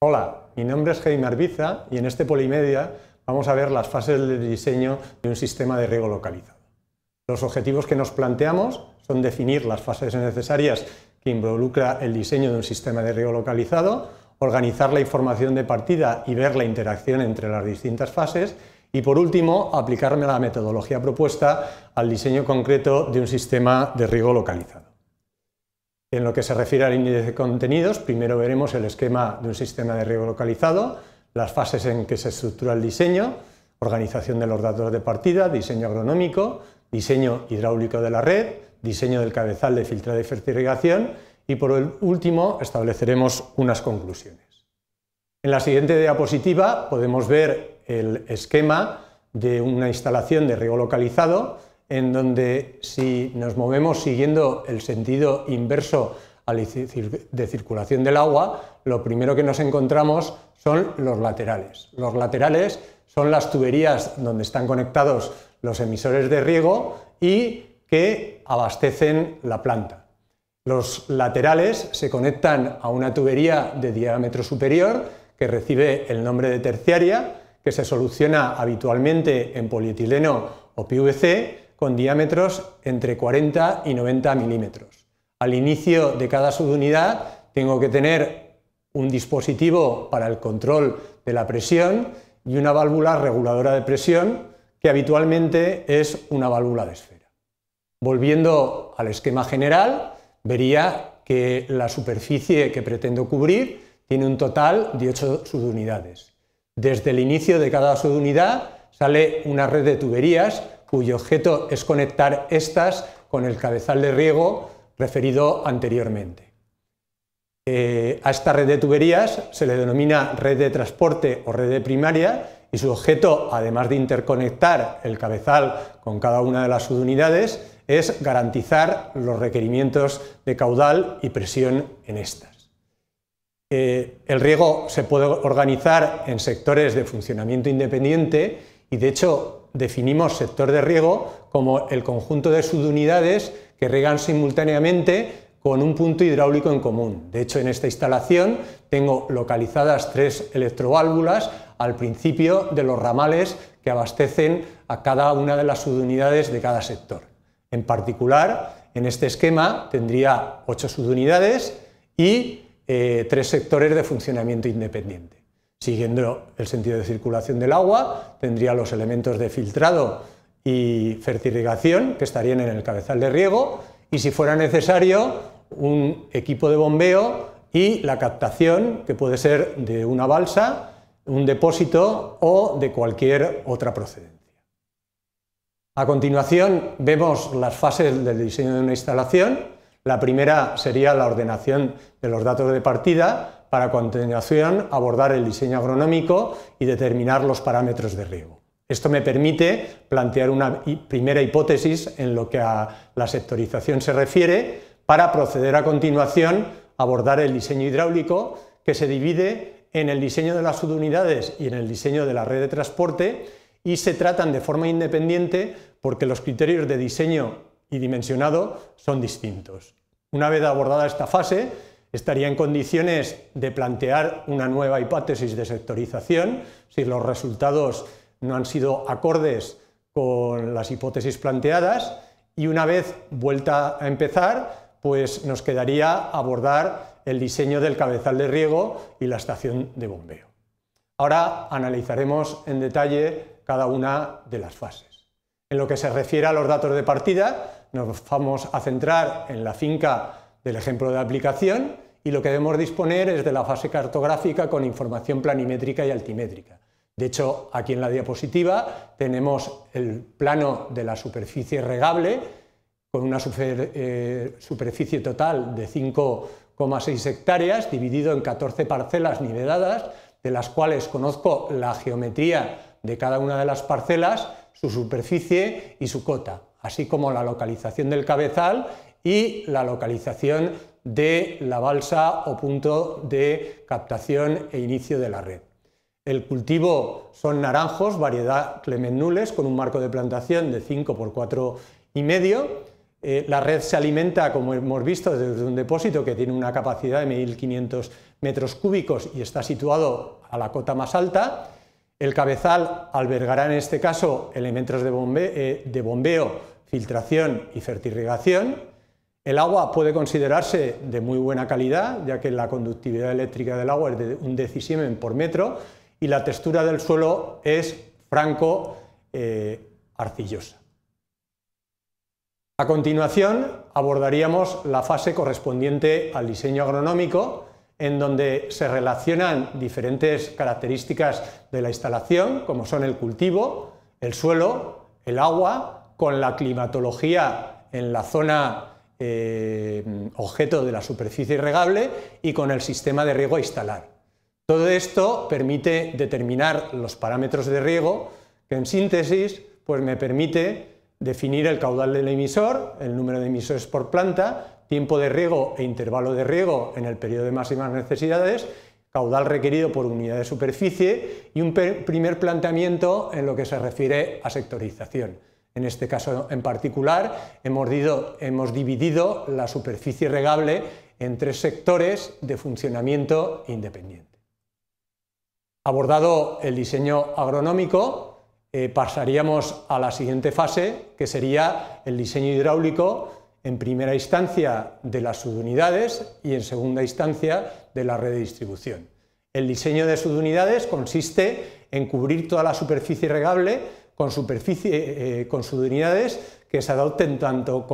Hola, mi nombre es Jaime Arbiza y en este Polimedia vamos a ver las fases del diseño de un sistema de riego localizado. Los objetivos que nos planteamos son definir las fases necesarias que involucra el diseño de un sistema de riego localizado, organizar la información de partida y ver la interacción entre las distintas fases y por último aplicarme la metodología propuesta al diseño concreto de un sistema de riego localizado en lo que se refiere al índice de contenidos, primero veremos el esquema de un sistema de riego localizado, las fases en que se estructura el diseño, organización de los datos de partida, diseño agronómico, diseño hidráulico de la red, diseño del cabezal de filtrado y fertilización, y por el último estableceremos unas conclusiones. En la siguiente diapositiva podemos ver el esquema de una instalación de riego localizado en donde si nos movemos siguiendo el sentido inverso de circulación del agua, lo primero que nos encontramos son los laterales. Los laterales son las tuberías donde están conectados los emisores de riego y que abastecen la planta. Los laterales se conectan a una tubería de diámetro superior que recibe el nombre de terciaria, que se soluciona habitualmente en polietileno o PVC con diámetros entre 40 y 90 milímetros. Al inicio de cada subunidad tengo que tener un dispositivo para el control de la presión y una válvula reguladora de presión que habitualmente es una válvula de esfera. Volviendo al esquema general, vería que la superficie que pretendo cubrir tiene un total de 8 subunidades. Desde el inicio de cada subunidad sale una red de tuberías cuyo objeto es conectar estas con el cabezal de riego referido anteriormente. Eh, a esta red de tuberías se le denomina red de transporte o red de primaria y su objeto, además de interconectar el cabezal con cada una de las subunidades, es garantizar los requerimientos de caudal y presión en estas. Eh, el riego se puede organizar en sectores de funcionamiento independiente y, de hecho, definimos sector de riego como el conjunto de subunidades que riegan simultáneamente con un punto hidráulico en común. De hecho, en esta instalación tengo localizadas tres electroválvulas al principio de los ramales que abastecen a cada una de las subunidades de cada sector. En particular, en este esquema tendría ocho subunidades y eh, tres sectores de funcionamiento independiente. Siguiendo el sentido de circulación del agua, tendría los elementos de filtrado y fertilización que estarían en el cabezal de riego y si fuera necesario un equipo de bombeo y la captación que puede ser de una balsa, un depósito o de cualquier otra procedencia. A continuación vemos las fases del diseño de una instalación. La primera sería la ordenación de los datos de partida, para continuación abordar el diseño agronómico y determinar los parámetros de riego. Esto me permite plantear una primera hipótesis en lo que a la sectorización se refiere para proceder a continuación abordar el diseño hidráulico que se divide en el diseño de las subunidades y en el diseño de la red de transporte y se tratan de forma independiente porque los criterios de diseño y dimensionado son distintos. Una vez abordada esta fase, estaría en condiciones de plantear una nueva hipótesis de sectorización si los resultados no han sido acordes con las hipótesis planteadas y una vez vuelta a empezar, pues nos quedaría abordar el diseño del cabezal de riego y la estación de bombeo. Ahora analizaremos en detalle cada una de las fases. En lo que se refiere a los datos de partida, nos vamos a centrar en la finca del ejemplo de aplicación y lo que debemos disponer es de la fase cartográfica con información planimétrica y altimétrica. De hecho, aquí en la diapositiva tenemos el plano de la superficie regable con una eh, superficie total de 5,6 hectáreas dividido en 14 parcelas niveladas, de las cuales conozco la geometría de cada una de las parcelas, su superficie y su cota, así como la localización del cabezal y la localización de la balsa o punto de captación e inicio de la red. El cultivo son naranjos, variedad Clement Nules, con un marco de plantación de 5 por 4 y medio. Eh, la red se alimenta, como hemos visto, desde un depósito que tiene una capacidad de 1.500 metros cúbicos y está situado a la cota más alta. El cabezal albergará en este caso elementos de, eh, de bombeo, filtración y fertirrigación. El agua puede considerarse de muy buena calidad, ya que la conductividad eléctrica del agua es de un decisiemen por metro y la textura del suelo es franco eh, arcillosa. A continuación abordaríamos la fase correspondiente al diseño agronómico, en donde se relacionan diferentes características de la instalación, como son el cultivo, el suelo, el agua, con la climatología en la zona Em, objeto de la superficie irregable y con el sistema de riego a instalar. Todo esto permite determinar los parámetros de riego, que en síntesis pues me permite definir el caudal del emisor, el número de emisores por planta, tiempo de riego e intervalo de riego en el periodo de máximas necesidades, caudal requerido por unidad de superficie y un primer planteamiento en lo que se refiere a sectorización. En este caso en particular, hemos, dividido la superficie regable en tres sectores de funcionamiento independiente. Abordado el diseño agronómico, eh, pasaríamos a la siguiente fase, que sería el diseño hidráulico, en primera instancia de las subunidades y en segunda instancia de la red de distribución. El diseño de subunidades consiste en cubrir toda la superficie regable con, superficie, eh, eh, con subunidades que se adopten tanto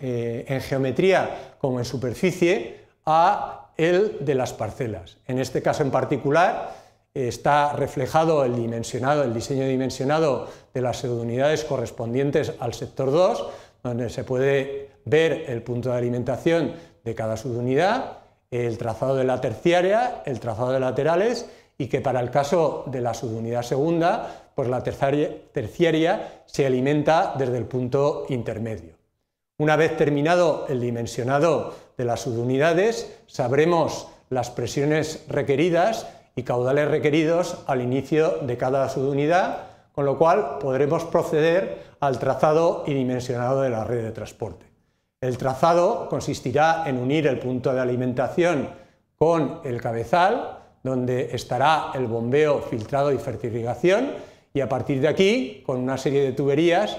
eh, en geometría como en superficie a el de las parcelas. En este caso en particular está reflejado el dimensionado, el diseño dimensionado de las subunidades correspondientes al sector 2, donde se puede ver el punto de alimentación de cada subunidad, el trazado de la terciaria, el trazado de laterales y que para el caso de la subunidad segunda, pues la terciaria se alimenta desde el punto intermedio. Una vez terminado el dimensionado de las subunidades, sabremos las presiones requeridas y caudales requeridos al inicio de cada subunidad, con lo cual podremos proceder al trazado y dimensionado de la red de transporte. El trazado consistirá en unir el punto de alimentación con el cabezal, donde estará el bombeo, filtrado y fertilización y a partir de aquí, con una serie de tuberías,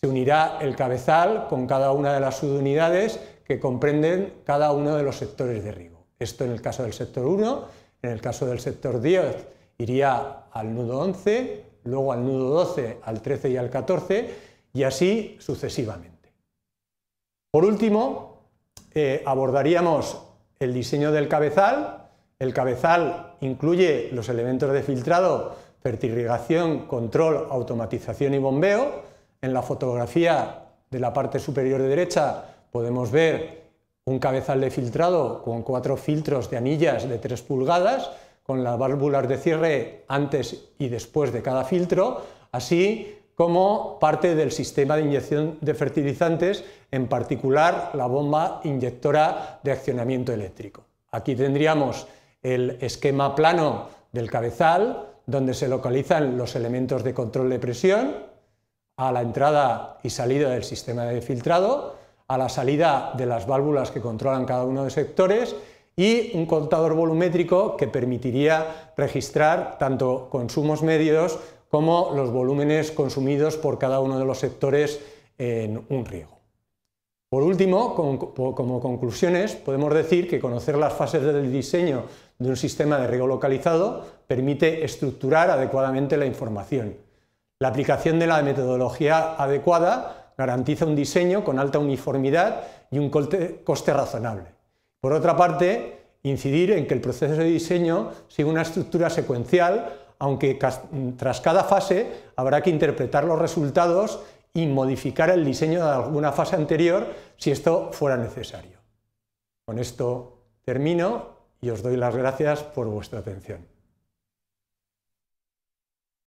se unirá el cabezal con cada una de las subunidades que comprenden cada uno de los sectores de riego. Esto en el caso del sector 1, en el caso del sector 10 iría al nudo 11, luego al nudo 12, al 13 y al 14, y así sucesivamente. Por último, eh, abordaríamos el diseño del cabezal, el cabezal incluye los elementos de filtrado, fertirrigación, control, automatización y bombeo. En la fotografía de la parte superior derecha podemos ver un cabezal de filtrado con cuatro filtros de anillas de 3 pulgadas, con las válvulas de cierre antes y después de cada filtro, así como parte del sistema de inyección de fertilizantes, en particular la bomba inyectora de accionamiento eléctrico. Aquí tendríamos el esquema plano del cabezal, donde se localizan los elementos de control de presión, a la entrada y salida del sistema de filtrado, a la salida de las válvulas que controlan cada uno de los sectores y un contador volumétrico que permitiría registrar tanto consumos medios como los volúmenes consumidos por cada uno de los sectores en un riego. Por último, como conclusiones, podemos decir que conocer las fases del diseño de un sistema de riego localizado permite estructurar adecuadamente la información. La aplicación de la metodología adecuada garantiza un diseño con alta uniformidad y un coste razonable. Por otra parte, incidir en que el proceso de diseño siga una estructura secuencial, aunque tras cada fase habrá que interpretar los resultados y modificar el diseño de alguna fase anterior si esto fuera necesario. Con esto termino y os doy las gracias por vuestra atención.